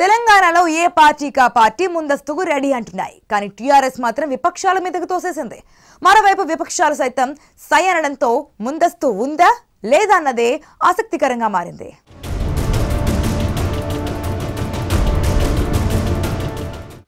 తెలంగాణలో ఏ పార్టీ కా పార్టీ ముందస్తుకు రెడీ అంటున్నాయి కానీ టీఆర్ఎస్ మాత్రం విపక్షాల మీదకు తోసేసింది మరోవైపు విపక్షాలు సైతం సై అనడంతో ముందస్తు ఉందా లేదా అన్నదే ఆసక్తికరంగా మారింది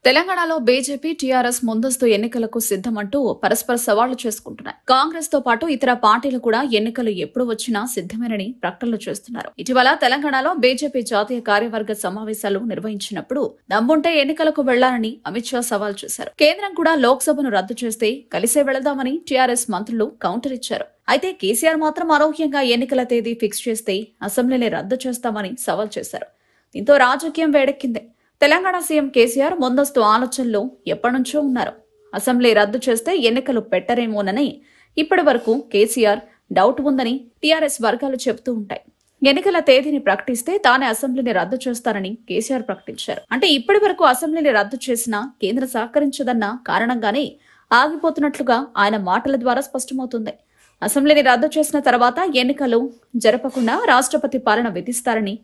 తెలంగాణలో బీజేపీ టీఆర్ఎస్ ముందస్తు ఎన్నికలకు సిద్ధమంటూ పరస్పర సవాళ్లు చేసుకుంటున్నాయి కాంగ్రెస్ తో పాటు ఇతర పార్టీలు కూడా ఎన్నికలు ఎప్పుడు వచ్చినా సిద్ధమేనని ప్రకటనలు చేస్తున్నారు ఇటీవల తెలంగాణలో బీజేపీ జాతీయ కార్యవర్గ సమావేశాలు నిర్వహించినప్పుడు దమ్ముంటే ఎన్నికలకు వెళ్లాలని అమిత్ షా సవాల్ చేశారు కేంద్రం కూడా లోక్సభను రద్దు చేస్తే కలిసే వెళదామని టీఆర్ఎస్ మంత్రులు కౌంటర్ ఇచ్చారు అయితే కేసీఆర్ మాత్రం ఆరోగ్యంగా ఎన్నికల తేదీ ఫిక్స్ చేస్తే అసెంబ్లీని రద్దు చేస్తామని సవాల్ చేశారు దీంతో రాజకీయం వేడెక్కింది తెలంగాణ సీఎం కేసీఆర్ ముందస్తు ఆలోచనలో ఎప్పటినుంచో ఉన్నారు అసెంబ్లీ రద్దు చేస్తే ఎన్నికలు పెట్టరేమోనని ఇప్పటి వరకు కేసీఆర్ డౌట్ ఉందని టీఆర్ఎస్ వర్గాలు చెబుతూ ఉంటాయి ఎన్నికల తేదీని ప్రకటిస్తే తానే అసెంబ్లీని రద్దు చేస్తారని కేసీఆర్ ప్రకటించారు అంటే ఇప్పటి వరకు అసెంబ్లీని రద్దు చేసినా కేంద్రం సహకరించదన్న కారణంగానే ఆగిపోతున్నట్లుగా ఆయన మాటల ద్వారా స్పష్టమవుతుంది అసెంబ్లీని రద్దు చేసిన తర్వాత ఎన్నికలు జరపకుండా రాష్ట్రపతి పాలన విధిస్తారని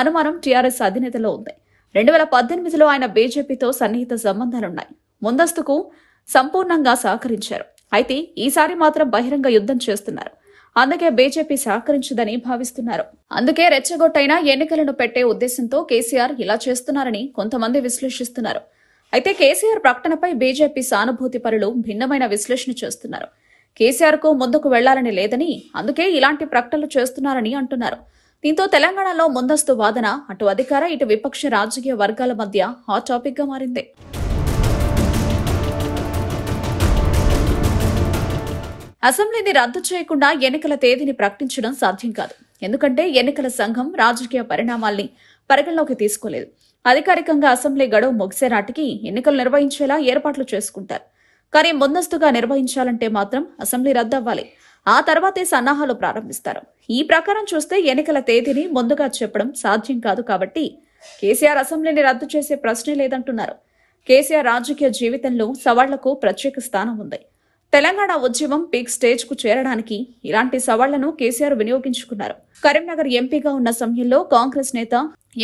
అనుమానం టీఆర్ఎస్ అధినేతలో ఉంది రెండు వేల పద్దెనిమిదిలో ఆయన బీజేపీతో సన్నిహిత సంబంధాలున్నాయి ముందస్తుకు సంపూర్ణంగా సహకరించారు అయితే ఈసారి మాత్రం బహిరంగ యుద్ధం చేస్తున్నారు అందుకే బీజేపీ సహకరించదని భావిస్తున్నారు అందుకే రెచ్చగొట్టైన ఎన్నికలను పెట్టే ఉద్దేశంతో కేసీఆర్ ఇలా చేస్తున్నారని కొంతమంది విశ్లేషిస్తున్నారు అయితే కేసీఆర్ ప్రకటనపై బీజేపీ సానుభూతి పరులు భిన్నమైన విశ్లేషణ చేస్తున్నారు కేసీఆర్ కు ముందుకు వెళ్లాలని లేదని అందుకే ఇలాంటి ప్రకటనలు చేస్తున్నారని అంటున్నారు దీంతో తెలంగాణలో ముందస్తు వాదన అటు అధికార ఇటు విపక్ష రాజకీయ వర్గాల మధ్య హాట్ టాపిక్గా మారింది అసెంబ్లీని రద్దు చేయకుండా ఎన్నికల తేదీని ప్రకటించడం సాధ్యం కాదు ఎందుకంటే ఎన్నికల సంఘం రాజకీయ పరిణామాల్ని పరిగణలోకి తీసుకోలేదు అధికారికంగా అసెంబ్లీ గడువు ముగిసే నాటికి ఎన్నికలు నిర్వహించేలా ఏర్పాట్లు చేసుకుంటారు కానీ ముందస్తుగా నిర్వహించాలంటే మాత్రం అసెంబ్లీ రద్దు అవ్వాలి ఆ తర్వాతే సన్నాహాలు ప్రారంభిస్తారు ఈ ప్రకారం చూస్తే ఎన్నికల తేదీని ముందుగా చెప్పడం సాధ్యం కాదు కాబట్టి కేసీఆర్ అసెంబ్లీని రద్దు చేసే ప్రశ్నే లేదంటున్నారు కేసీఆర్ రాజకీయ జీవితంలో సవాళ్లకు ప్రత్యేక స్థానం ఉంది తెలంగాణ ఉద్యమం పీక్ స్టేజ్ కు చేరడానికి ఇలాంటి సవాళ్లను కేసీఆర్ వినియోగించుకున్నారు కరీంనగర్ ఎంపీగా ఉన్న సమయంలో కాంగ్రెస్ నేత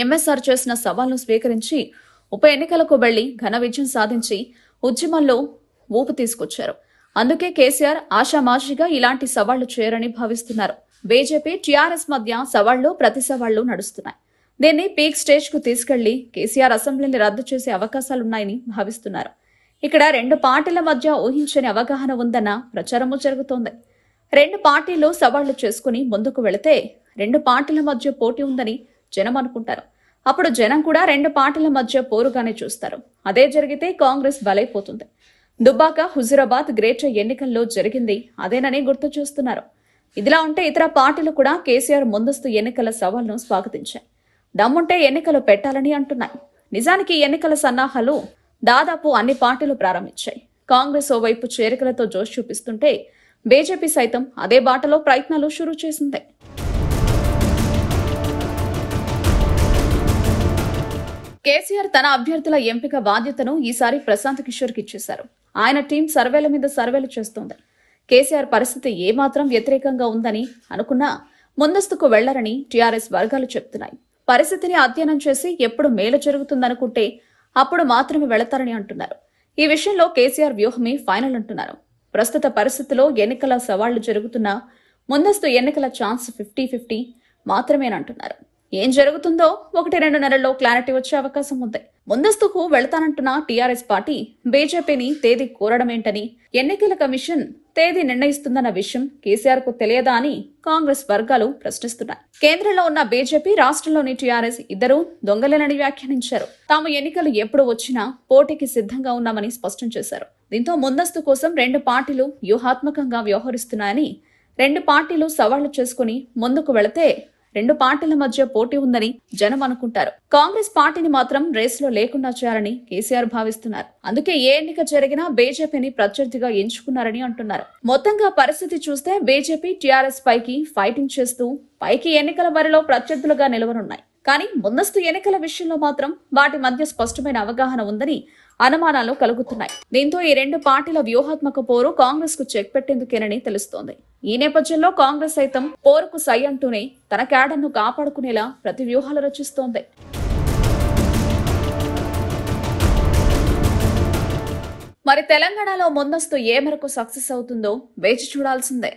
ఎంఎస్ఆర్ చేసిన సవాల్ను స్వీకరించి ఉప ఎన్నికలకు వెళ్లి ఘన విజయం సాధించి ఉద్యమంలో ఊపు తీసుకొచ్చారు అందుకే కేసీఆర్ ఆషామాషిగా ఇలాంటి సవాళ్లు చేయరని భావిస్తున్నారు బీజేపీ టీఆర్ఎస్ మధ్య సవాళ్లు ప్రతి సవాళ్లు నడుస్తున్నాయి దీన్ని పీక్ స్టేజ్ కు తీసుకెళ్లి కేసీఆర్ అసెంబ్లీని రద్దు చేసే అవకాశాలున్నాయని భావిస్తున్నారు ఇక్కడ రెండు పార్టీల మధ్య ఊహించని అవగాహన ఉందన్న ప్రచారము జరుగుతోంది రెండు పార్టీలు సవాళ్లు చేసుకుని ముందుకు వెళితే రెండు పార్టీల మధ్య పోటీ ఉందని జనం అనుకుంటారు అప్పుడు జనం కూడా రెండు పార్టీల మధ్య పోరుగానే చూస్తారు అదే జరిగితే కాంగ్రెస్ బలైపోతుంది దుబ్బాక హుజురాబాద్ గ్రేటర్ ఎన్నికల్లో జరిగింది అదేనని గుర్తు చేస్తున్నారు ఇదిలా ఉంటే ఇతర పార్టీలు కూడా కేసీఆర్ ముందస్తు ఎన్నికల సవాల్ను స్వాగతించాయి దమ్ముంటే ఎన్నికలు పెట్టాలని అంటున్నాయి నిజానికి ఎన్నికల సన్నాహాలు దాదాపు అన్ని పార్టీలు ప్రారంభించాయి కాంగ్రెస్ ఓవైపు చేరికలతో జోష్ చూపిస్తుంటే బీజేపీ సైతం అదే బాటలో ప్రయత్నాలు షురూ చేసింది కేసీఆర్ తన అభ్యర్థుల ఎంపిక బాధ్యతను ఈసారి ప్రశాంత్ కిషోర్కి ఇచ్చేశారు ఆయన టీం సర్వేల మీద సర్వేలు చేస్తోంది కేసీఆర్ పరిస్థితి ఏమాత్రం వ్యతిరేకంగా ఉందని అనుకున్నా ముందస్తుకు వెళ్లరని టీఆర్ఎస్ వర్గాలు చెప్తున్నాయి పరిస్థితిని అధ్యయనం చేసి ఎప్పుడు మేలు జరుగుతుందనుకుంటే అప్పుడు మాత్రమే వెళతారని అంటున్నారు ఈ విషయంలో కేసీఆర్ వ్యూహమే ఫైనల్ అంటున్నారు ప్రస్తుత పరిస్థితిలో ఎన్నికల సవాళ్లు జరుగుతున్నా ముందస్తు ఎన్నికల ఛాన్స్ ఫిఫ్టీ ఫిఫ్టీ మాత్రమేనంటున్నారు ఏం జరుగుతుందో ఒకటి రెండు నెలల్లో క్లారిటీ వచ్చే అవకాశం ఉంది ముందస్తుకు వెళతానంటున్న టీఆర్ఎస్ పార్టీ బీజేపీని తేదీ కోరడమేంటని ఎన్నికల కమిషన్ తేదీ నిర్ణయిస్తుందన్న విషయం కేసీఆర్ కు తెలియదా అని కాంగ్రెస్ వర్గాలు ప్రశ్నిస్తున్నాయి కేంద్రంలో ఉన్న బీజేపీ రాష్ట్రంలోని టీఆర్ఎస్ ఇద్దరు దొంగలేనని వ్యాఖ్యానించారు తాము ఎన్నికలు ఎప్పుడు వచ్చినా పోటీకి సిద్ధంగా ఉన్నామని స్పష్టం చేశారు దీంతో ముందస్తు కోసం రెండు పార్టీలు వ్యూహాత్మకంగా వ్యవహరిస్తున్నాయని రెండు పార్టీలు సవాళ్లు చేసుకుని ముందుకు వెళితే రెండు పార్టీల మధ్య పోటీ ఉందని జనం అనుకుంటారు కాంగ్రెస్ పార్టీని మాత్రం రేసులో లేకుండా చేయాలని కేసీఆర్ భావిస్తున్నారు అందుకే ఏ ఎన్నిక జరిగినా బీజేపీని ప్రత్యర్థిగా ఎంచుకున్నారని అంటున్నారు మొత్తంగా పరిస్థితి చూస్తే బీజేపీ టీఆర్ఎస్ పైకి ఫైటింగ్ చేస్తూ పైకి ఎన్నికల బరిలో ప్రత్యర్థులుగా నిలవనున్నాయి కానీ ముందస్తు ఎన్నికల విషయంలో మాత్రం వాటి మధ్య స్పష్టమైన అవగాహన ఉందని అనుమానాలు కలుగుతున్నాయి దీంతో ఈ రెండు పార్టీల వ్యూహాత్మక పోరు కాంగ్రెస్ కు చెక్ పెట్టేందుకేనని తెలుస్తోంది ఈ నేపథ్యంలో కాంగ్రెస్ సైతం పోరుకు సై అంటూనే తన క్యాడర్ను కాపాడుకునేలా ప్రతి వ్యూహాలు రచిస్తోంది మరి తెలంగాణలో ముందస్తు ఏ మేరకు సక్సెస్ అవుతుందో వేచి చూడాల్సిందే